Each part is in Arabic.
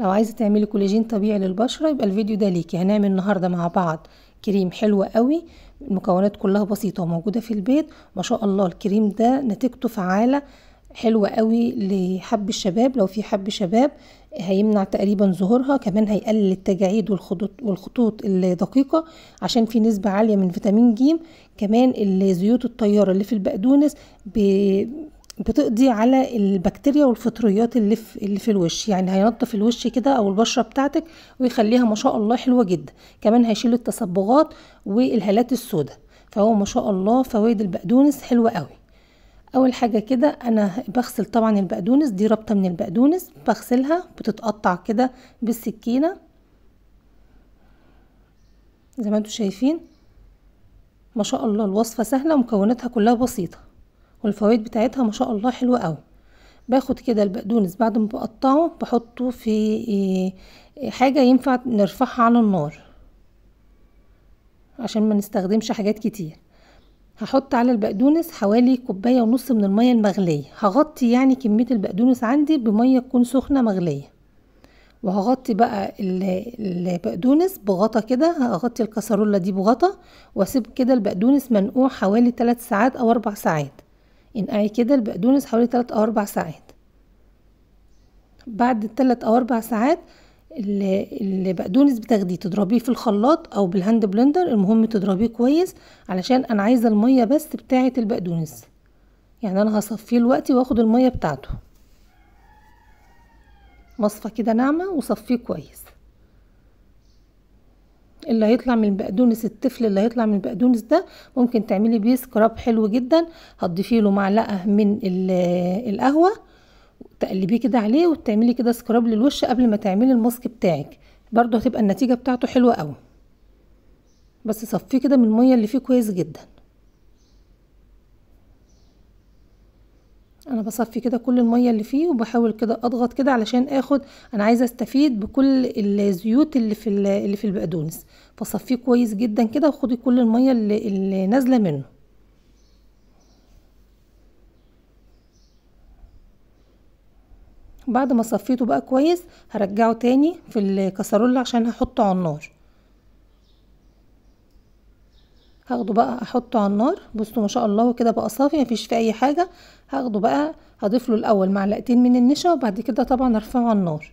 لو عايزه تعملي كولاجين طبيعي للبشره يبقى الفيديو ده ليكي هنعمل النهارده مع بعض كريم حلو قوي المكونات كلها بسيطه وموجوده في البيت ما شاء الله الكريم ده نتيجته فعاله حلوه قوي لحب الشباب لو في حب شباب هيمنع تقريبا ظهورها كمان هيقلل التجاعيد والخطوط والخطوط الدقيقه عشان في نسبه عاليه من فيتامين ج كمان الزيوت الطياره اللي في البقدونس بتقضي على البكتيريا والفطريات اللي في اللي في الوش يعني هينضف الوش كده او البشره بتاعتك ويخليها ما شاء الله حلوه جدا كمان هيشيل التصبغات والهالات السوداء فهو ما شاء الله فوائد البقدونس حلوه قوي اول حاجه كده انا بغسل طبعا البقدونس دي رابطه من البقدونس بغسلها بتتقطع كده بالسكينه زي ما انتم شايفين ما شاء الله الوصفه سهله ومكوناتها كلها بسيطه والفوائد بتاعتها ما شاء الله حلوة قوي باخد كده البقدونس بعد ما بقطعه بحطه في إيه، حاجة ينفع نرفعها على النار عشان ما نستخدمش حاجات كتير هحط على البقدونس حوالي كوباية ونص من المية المغلية هغطي يعني كمية البقدونس عندي بمية تكون سخنة مغلية وهغطي بقى البقدونس بغطا كده هغطي الكسرولة دي بغطا واسيب كده البقدونس منقوع حوالي 3 ساعات او 4 ساعات ينقعي كده البقدونس حوالي 3 او 4 ساعات بعد 3 او 4 ساعات البقدونس بتاخديه تضربيه في الخلاط او بالهاند بلندر المهم تضربيه كويس علشان انا عايزه الميه بس بتاعه البقدونس يعني انا هصفيه دلوقتي واخد الميه بتاعته مصفى كده ناعمه وصفيه كويس اللي هيطلع من البقدونس الطفل اللي هيطلع من البقدونس ده ممكن تعملي بيه سكراب حلو جدا هتضيفي له معلقه من القهوه تقلبيه كده عليه وتعملي كده سكراب للوش قبل ما تعملي الماسك بتاعك برضه هتبقى النتيجه بتاعته حلوه قوي بس صفيه كده من الميه اللي فيه كويس جدا انا بصفي كده كل الميه اللي فيه وبحاول كده اضغط كده علشان اخد انا عايزه استفيد بكل الزيوت اللي في اللي في البقدونس فصفيه كويس جدا كده وخدي كل الميه اللي, اللي نازله منه بعد ما صفيته بقى كويس هرجعه تاني في الكسرولة عشان هحطه على النار هاخده بقى احطه على النار بصوا ما شاء الله كده بقى صافي مفيش فيه اي حاجه هاخده بقى هضيف له الاول معلقتين من النشا وبعد كده طبعا ارفعه على النار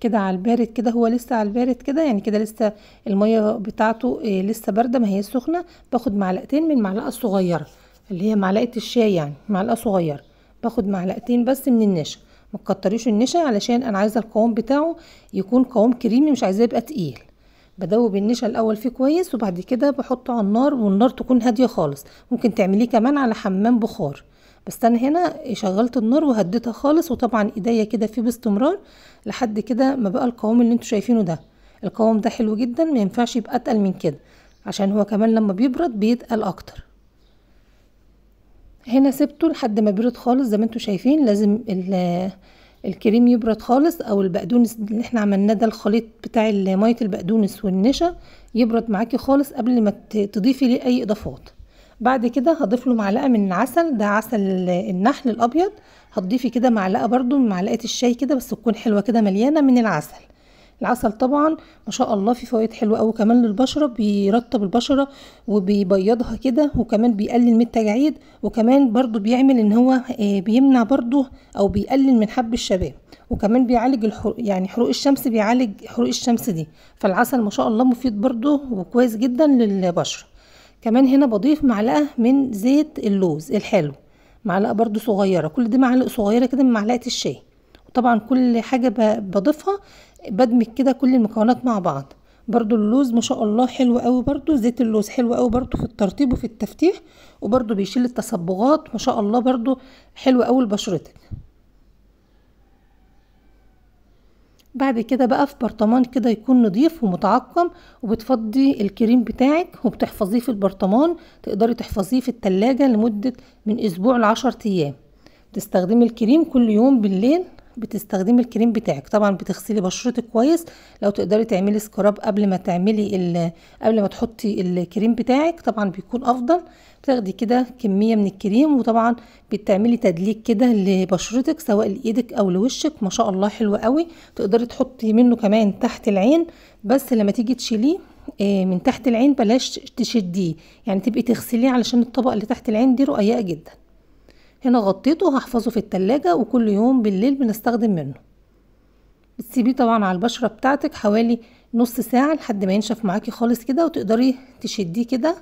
كده على البارد كده هو لسه على البارد كده يعني كده لسه الميه بتاعته إيه لسه بارده ما هي سخنه باخد معلقتين من المعلقه الصغيره اللي هي معلقه الشاي يعني معلقه صغيره باخد معلقتين بس من النشا ما تكتريش النشا علشان انا عايزه القوام بتاعه يكون قوام كريمي مش عايزاه يبقى تقيل بدوب النشا الاول فيه كويس وبعد كده بحطه على النار والنار تكون هاديه خالص ممكن تعمليه كمان على حمام بخار بس انا هنا شغلت النار وهديتها خالص وطبعا ايديا كده فيه باستمرار لحد كده ما بقى القوام اللي انتوا شايفينه ده القوام ده حلو جدا ما ينفعش يبقى اتقل من كده عشان هو كمان لما بيبرد بيتقل اكتر هنا سبته لحد ما برد خالص زي ما انتوا شايفين لازم الكريم يبرد خالص او البقدونس اللي احنا عملناه ده الخليط بتاع ميه البقدونس والنشا يبرد معاكي خالص قبل ما تضيفي ليه اي اضافات بعد كده هضيف له معلقه من العسل ده عسل النحل الابيض هتضيفي كده معلقه برده من معلقه الشاي كده بس تكون حلوه كده مليانه من العسل العسل طبعا ما شاء الله فيه فوائد حلوه أو كمان للبشره بيرطب البشره وبيبيضها كده وكمان بيقلل من التجاعيد وكمان برضو بيعمل ان هو آه، بيمنع برضو او بيقلل من حب الشباب وكمان بيعالج الحرق يعني حروق الشمس بيعالج حروق الشمس دي فالعسل ما شاء الله مفيد برضو وكويس جدا للبشره كمان هنا بضيف معلقه من زيت اللوز الحلو معلقه برضو صغيره كل دي معلقه صغيره كده من معلقه الشاي طبعا كل حاجة بضيفها بدمج كده كل المكونات مع بعض برضو اللوز ما شاء الله حلو قوي برضو زيت اللوز حلو قوي برضو في الترطيب وفي التفتيح وبرضو بيشيل التصبغات ما شاء الله برضو حلو قوي لبشرتك بعد كده بقى في برطمان كده يكون نضيف ومتعقم وبتفضي الكريم بتاعك وبتحفظيه في البرطمان تقدري تحفظيه في التلاجة لمدة من اسبوع لعشر ايام بتستخدمي الكريم كل يوم بالليل بتستخدمي الكريم بتاعك طبعا بتغسلي بشرتك كويس لو تقدري تعملي سكراب قبل ما تعملي قبل ما تحطي الكريم بتاعك طبعا بيكون افضل بتاخدي كده كميه من الكريم وطبعا بتعملي تدليك كده لبشرتك سواء لايدك او لوشك ما شاء الله حلو قوي تقدري تحطي منه كمان تحت العين بس لما تيجي تشيليه آه، من تحت العين بلاش تشديه يعني تبقي تغسليه علشان الطبق اللي تحت العين دي رقيقه جدا هنا غطيته وهحفظه في التلاجة وكل يوم بالليل بنستخدم منه بتسيبيه طبعا على البشرة بتاعتك حوالي نص ساعة لحد ما ينشف معاكي خالص كده وتقدري تشديه كده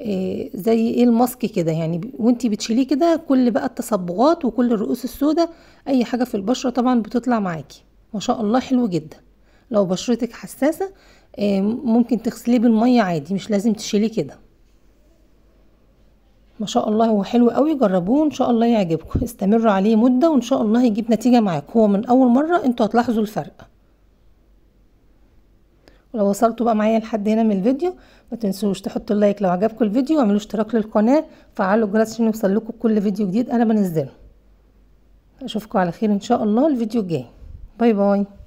إيه زي ايه الماسك كده يعني وانتي بتشيليه كده كل بقى التصبغات وكل الرؤوس السوداء اي حاجة في البشرة طبعا بتطلع معاكي ما شاء الله حلو جدا لو بشرتك حساسة إيه ممكن تغسليه بالمية عادي مش لازم تشيليه كده ما شاء الله هو حلو قوي جربوه ان شاء الله يعجبكم استمروا عليه مده وان شاء الله يجيب نتيجه معاكم هو من اول مره انتوا هتلاحظوا الفرق ولو وصلتوا بقى معايا لحد هنا من الفيديو ما تنسوش تحطوا اللايك لو عجبكم الفيديو واعملوا اشتراك للقناه وفعلوا الجرس عشان يوصل لكم كل فيديو جديد انا بنزله اشوفكم على خير ان شاء الله الفيديو الجاي باي باي